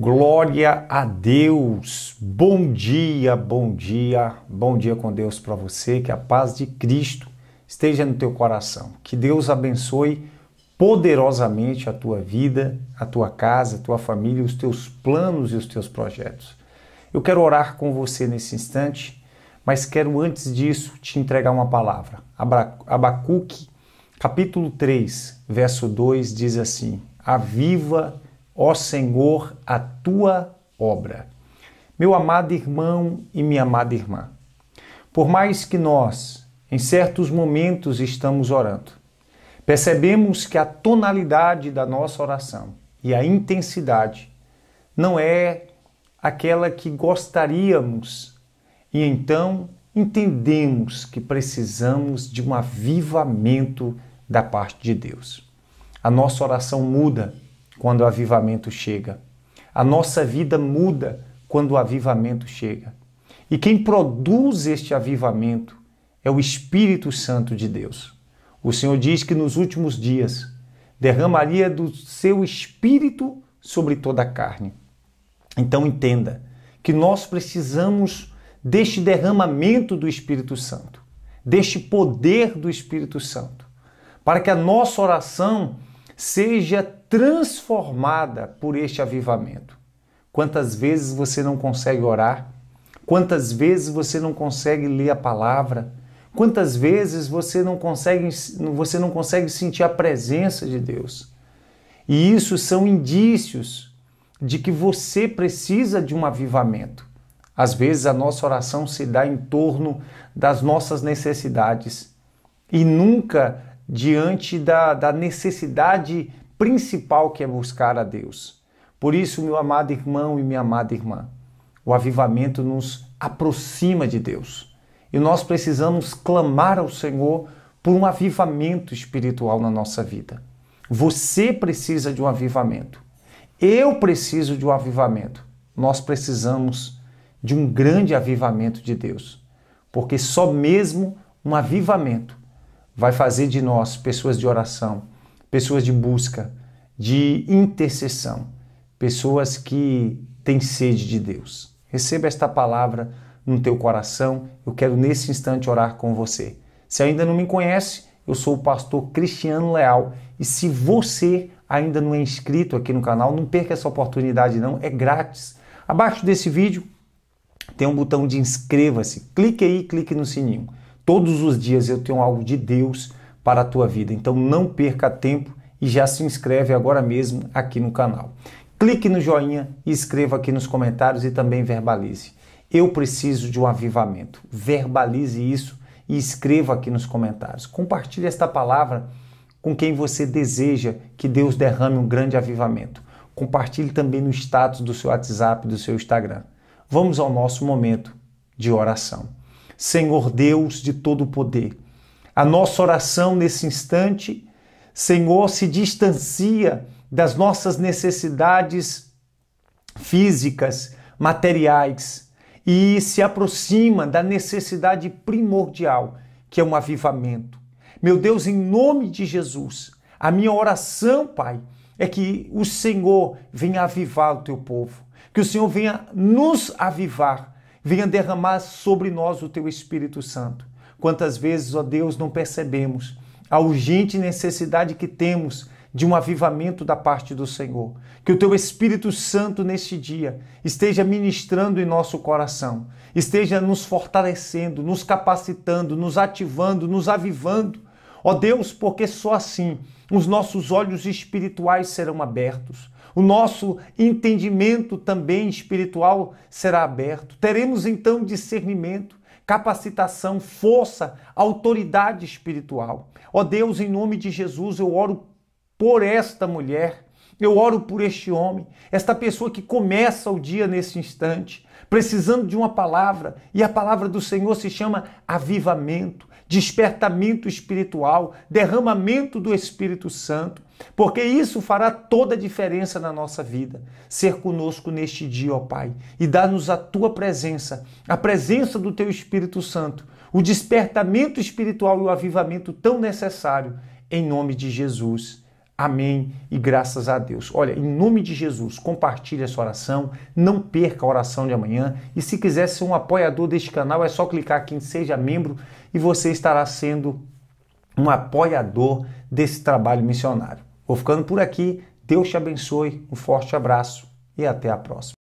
Glória a Deus. Bom dia, bom dia. Bom dia com Deus para você. Que a paz de Cristo esteja no teu coração. Que Deus abençoe poderosamente a tua vida, a tua casa, a tua família, os teus planos e os teus projetos. Eu quero orar com você nesse instante, mas quero antes disso te entregar uma palavra. Abacuque, capítulo 3, verso 2 diz assim: Aviva ó Senhor, a tua obra. Meu amado irmão e minha amada irmã, por mais que nós, em certos momentos, estamos orando, percebemos que a tonalidade da nossa oração e a intensidade não é aquela que gostaríamos, e então entendemos que precisamos de um avivamento da parte de Deus. A nossa oração muda quando o avivamento chega. A nossa vida muda quando o avivamento chega. E quem produz este avivamento é o Espírito Santo de Deus. O Senhor diz que nos últimos dias derramaria do seu Espírito sobre toda a carne. Então entenda que nós precisamos deste derramamento do Espírito Santo, deste poder do Espírito Santo, para que a nossa oração seja transformada por este avivamento. Quantas vezes você não consegue orar? Quantas vezes você não consegue ler a palavra? Quantas vezes você não consegue, você não consegue sentir a presença de Deus? E isso são indícios de que você precisa de um avivamento. Às vezes a nossa oração se dá em torno das nossas necessidades e nunca diante da, da necessidade principal que é buscar a Deus. Por isso, meu amado irmão e minha amada irmã, o avivamento nos aproxima de Deus. E nós precisamos clamar ao Senhor por um avivamento espiritual na nossa vida. Você precisa de um avivamento. Eu preciso de um avivamento. Nós precisamos de um grande avivamento de Deus. Porque só mesmo um avivamento vai fazer de nós pessoas de oração, pessoas de busca, de intercessão, pessoas que têm sede de Deus. Receba esta palavra no teu coração. Eu quero nesse instante orar com você. Se ainda não me conhece, eu sou o pastor Cristiano Leal e se você ainda não é inscrito aqui no canal, não perca essa oportunidade não, é grátis. Abaixo desse vídeo tem um botão de inscreva-se. Clique aí, clique no sininho. Todos os dias eu tenho algo de Deus para a tua vida. Então não perca tempo e já se inscreve agora mesmo aqui no canal. Clique no joinha e escreva aqui nos comentários e também verbalize. Eu preciso de um avivamento. Verbalize isso e escreva aqui nos comentários. Compartilhe esta palavra com quem você deseja que Deus derrame um grande avivamento. Compartilhe também no status do seu WhatsApp, do seu Instagram. Vamos ao nosso momento de oração. Senhor Deus de todo o poder. A nossa oração nesse instante, Senhor, se distancia das nossas necessidades físicas, materiais e se aproxima da necessidade primordial, que é um avivamento. Meu Deus, em nome de Jesus, a minha oração, Pai, é que o Senhor venha avivar o teu povo, que o Senhor venha nos avivar Venha derramar sobre nós o teu Espírito Santo. Quantas vezes, ó Deus, não percebemos a urgente necessidade que temos de um avivamento da parte do Senhor. Que o teu Espírito Santo neste dia esteja ministrando em nosso coração, esteja nos fortalecendo, nos capacitando, nos ativando, nos avivando. Ó Deus, porque só assim os nossos olhos espirituais serão abertos o nosso entendimento também espiritual será aberto. Teremos então discernimento, capacitação, força, autoridade espiritual. Ó oh Deus, em nome de Jesus, eu oro por esta mulher, eu oro por este homem, esta pessoa que começa o dia nesse instante precisando de uma palavra, e a palavra do Senhor se chama avivamento, despertamento espiritual, derramamento do Espírito Santo, porque isso fará toda a diferença na nossa vida. Ser conosco neste dia, ó Pai, e dá-nos a tua presença, a presença do teu Espírito Santo, o despertamento espiritual e o avivamento tão necessário, em nome de Jesus. Amém e graças a Deus. Olha, em nome de Jesus, compartilhe essa oração, não perca a oração de amanhã e se quiser ser um apoiador deste canal, é só clicar aqui em seja membro e você estará sendo um apoiador desse trabalho missionário. Vou ficando por aqui. Deus te abençoe, um forte abraço e até a próxima.